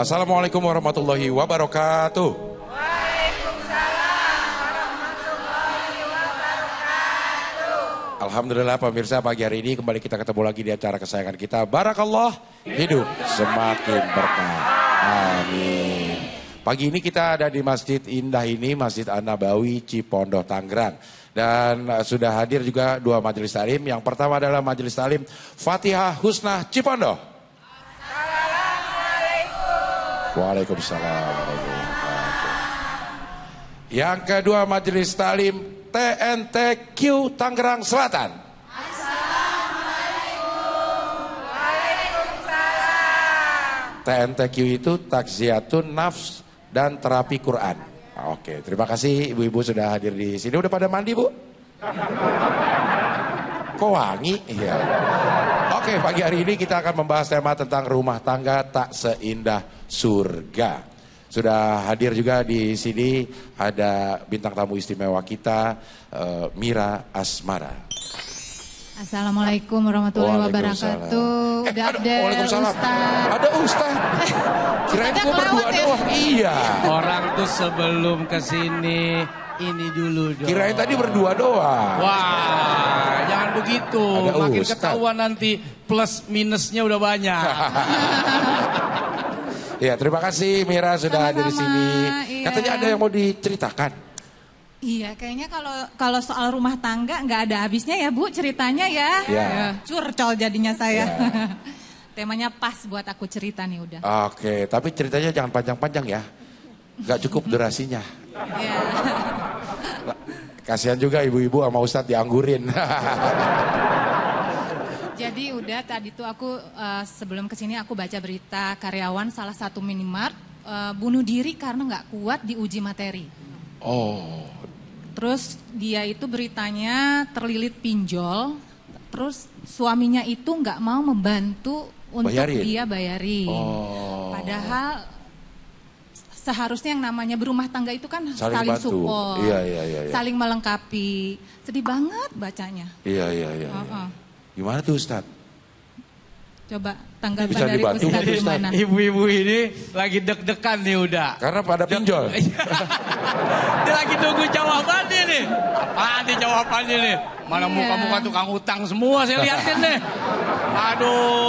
Assalamualaikum warahmatullahi wabarakatuh. Alhamdulillah pemirsa pagi hari ini kembali kita ketemu lagi di acara kesayangan kita. Barakallah hidup semakin berkah. Amin. Pagi ini kita ada di Masjid Indah ini, Masjid An-Nabawi Cipondoh Tangerang dan uh, sudah hadir juga dua majelis talim. Yang pertama adalah majelis talim Fatihah Husnah Cipondo Waalaikumsalam Yang kedua Majelis Talim TNTQ Tangerang Selatan. TNTQ itu takziatun nafs dan terapi Quran. Ah, oke, terima kasih ibu-ibu sudah hadir di sini. Udah pada mandi, Bu? Kok wangi? Iya. Oke, pagi hari ini kita akan membahas tema tentang rumah tangga tak seindah surga. Sudah hadir juga di sini ada bintang tamu istimewa kita, eh, Mira Asmara. Assalamualaikum warahmatullahi wabarakatuh. Eh, ada, Waalaikumsalam. Ustaz. Ada Ustaz. Kirain gue berdua ya? doang. Iya. Orang tuh sebelum kesini ini dulu dong. Kirain tadi berdua doang. Wah, jangan begitu. Ada Makin Ustaz. ketahuan nanti plus minusnya udah banyak. Iya, terima kasih Mira sudah Sama-sama. ada di sini. Iya. Katanya ada yang mau diceritakan. Iya, kayaknya kalau kalau soal rumah tangga nggak ada habisnya ya Bu ceritanya ya. Iya. Yeah. Curcol jadinya saya. Yeah. Temanya pas buat aku cerita nih udah. Oke, okay, tapi ceritanya jangan panjang-panjang ya. Nggak cukup durasinya. Yeah. Kasihan juga ibu-ibu sama Ustadz dianggurin. Jadi udah tadi tuh aku uh, sebelum kesini aku baca berita karyawan salah satu minimart uh, eh, bunuh diri karena nggak kuat diuji materi. Oh, Terus dia itu beritanya terlilit pinjol, terus suaminya itu nggak mau membantu untuk bayarin. dia bayarin. Oh. Padahal seharusnya yang namanya berumah tangga itu kan saling, saling support, iya, iya, iya, iya, saling melengkapi. Sedih banget bacanya. Iya iya iya. Uh -uh. Gimana tuh Ustadz? Coba tanggapan bisa dari dibantu. gimana? Ibu-ibu ini lagi deg-degan nih udah. Karena pada pinjol. Iya. Dia lagi tunggu jawaban nih. Apa nih jawabannya nih? Mana iya. muka-muka tukang utang semua saya lihatin nih. Aduh.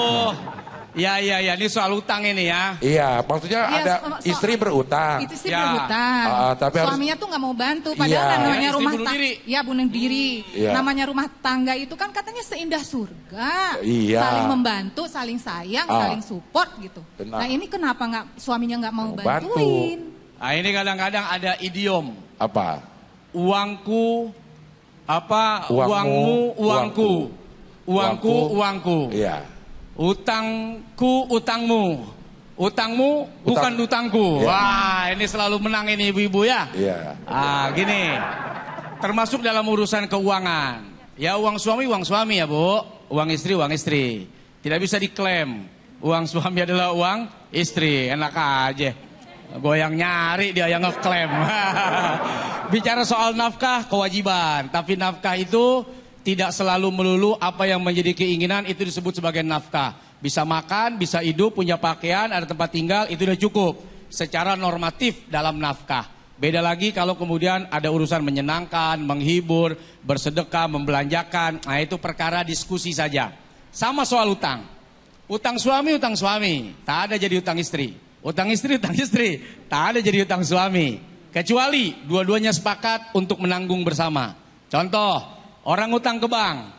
Iya iya iya ini soal utang ini ya. Iya maksudnya ya, ada so, istri berutang. Itu istri ya. berutang. Uh, ah, ah, tapi suaminya harus... tuh nggak mau bantu padahal ya. namanya ya, rumah tangga. Iya, bunuh diri. Ya. Namanya rumah tangga itu kan katanya seindah surga. Iya. Saling membantu, saling sayang, uh. saling support gitu. Benar. Nah ini kenapa nggak suaminya nggak mau Bantu. bantuin? Nah ini kadang-kadang ada idiom. Apa? Uangku apa uangmu, uangku uangku uangku. uangku. Iya. Utangku utangmu. Utangmu Utang. bukan utangku. Yeah. Wah, ini selalu menang ini ibu-ibu ya. Iya. Yeah. Ah, gini. Termasuk dalam urusan keuangan. Ya uang suami uang suami ya, Bu. Uang istri uang istri. Tidak bisa diklaim. Uang suami adalah uang istri. Enak aja. Goyang nyari dia yang ngeklaim. Bicara soal nafkah kewajiban, tapi nafkah itu tidak selalu melulu apa yang menjadi keinginan itu disebut sebagai nafkah. Bisa makan, bisa hidup, punya pakaian, ada tempat tinggal, itu sudah cukup. Secara normatif dalam nafkah. Beda lagi kalau kemudian ada urusan menyenangkan, menghibur, bersedekah, membelanjakan. Nah itu perkara diskusi saja. Sama soal utang. Utang suami, utang suami. Tak ada jadi utang istri. Utang istri, utang istri. Tak ada jadi utang suami. Kecuali dua-duanya sepakat untuk menanggung bersama. Contoh, Orang ngutang ke bank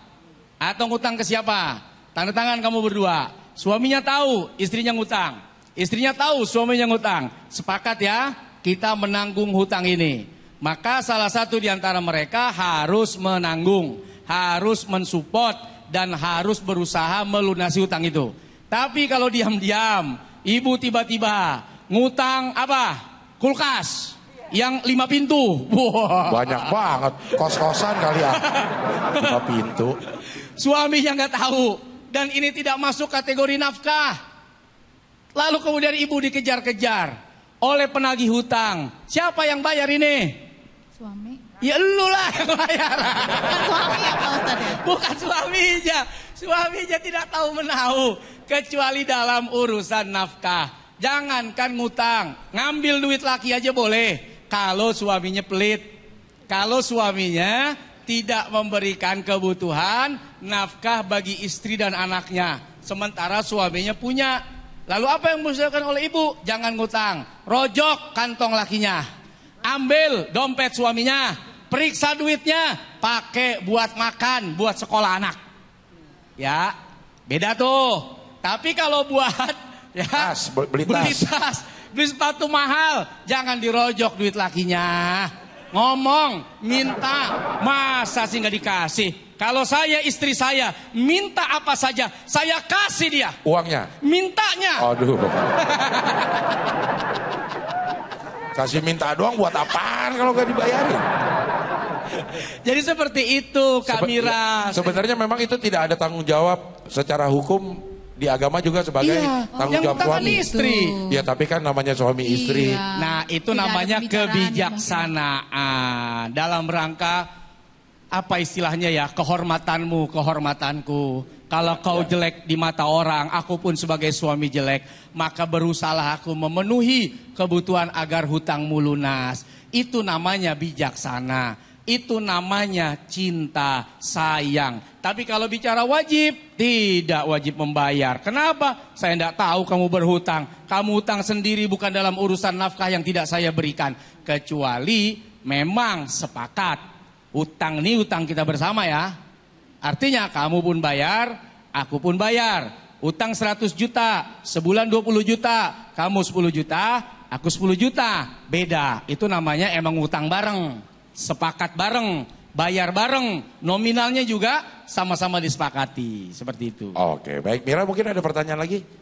atau ngutang ke siapa? Tanda tangan kamu berdua. Suaminya tahu istrinya ngutang. Istrinya tahu suaminya ngutang. Sepakat ya, kita menanggung hutang ini. Maka salah satu di antara mereka harus menanggung, harus mensupport dan harus berusaha melunasi hutang itu. Tapi kalau diam-diam, ibu tiba-tiba ngutang apa? Kulkas. Yang lima pintu. Wow. Banyak banget. Kos-kosan kali ya. Lima pintu. Suami yang nggak tahu. Dan ini tidak masuk kategori nafkah. Lalu kemudian ibu dikejar-kejar. Oleh penagih hutang. Siapa yang bayar ini? Suami. Ya lu lah yang bayar. Bukan suami ya Pak Ustaz. Ya? Bukan suaminya. Suaminya tidak tahu menahu. Kecuali dalam urusan nafkah. Jangankan ngutang, ngambil duit laki aja boleh. Kalau suaminya pelit, kalau suaminya tidak memberikan kebutuhan nafkah bagi istri dan anaknya, sementara suaminya punya. Lalu apa yang diusahakan oleh ibu? Jangan ngutang, rojok kantong lakinya, ambil dompet suaminya, periksa duitnya, pakai buat makan, buat sekolah anak. Ya, beda tuh. Tapi kalau buat ya tas, beli tas. Beli tas Beli sepatu mahal, jangan dirojok duit lakinya. Ngomong, minta, masa sih nggak dikasih? Kalau saya istri saya minta apa saja, saya kasih dia. Uangnya? Mintanya. Aduh. Kasih minta doang buat apaan kalau nggak dibayarin? Jadi seperti itu Kak Seben Mira. Ya, sebenarnya memang itu tidak ada tanggung jawab secara hukum di agama juga sebagai iya. tanggung jawab suami. istri. Ya tapi kan namanya suami iya. istri. Nah, itu Tidak namanya kebijaksanaan dalam rangka apa istilahnya ya, kehormatanmu, kehormatanku. Kalau kau ya. jelek di mata orang, aku pun sebagai suami jelek, maka berusaha aku memenuhi kebutuhan agar hutangmu lunas. Itu namanya bijaksana. Itu namanya cinta sayang. Tapi kalau bicara wajib, tidak wajib membayar. Kenapa? Saya tidak tahu kamu berhutang. Kamu hutang sendiri bukan dalam urusan nafkah yang tidak saya berikan. Kecuali memang sepakat. Hutang ini hutang kita bersama ya. Artinya kamu pun bayar, aku pun bayar. Hutang 100 juta, sebulan 20 juta, kamu 10 juta, aku 10 juta. Beda, itu namanya emang hutang bareng sepakat bareng, bayar bareng, nominalnya juga sama-sama disepakati, seperti itu. Oke, baik. Mira mungkin ada pertanyaan lagi?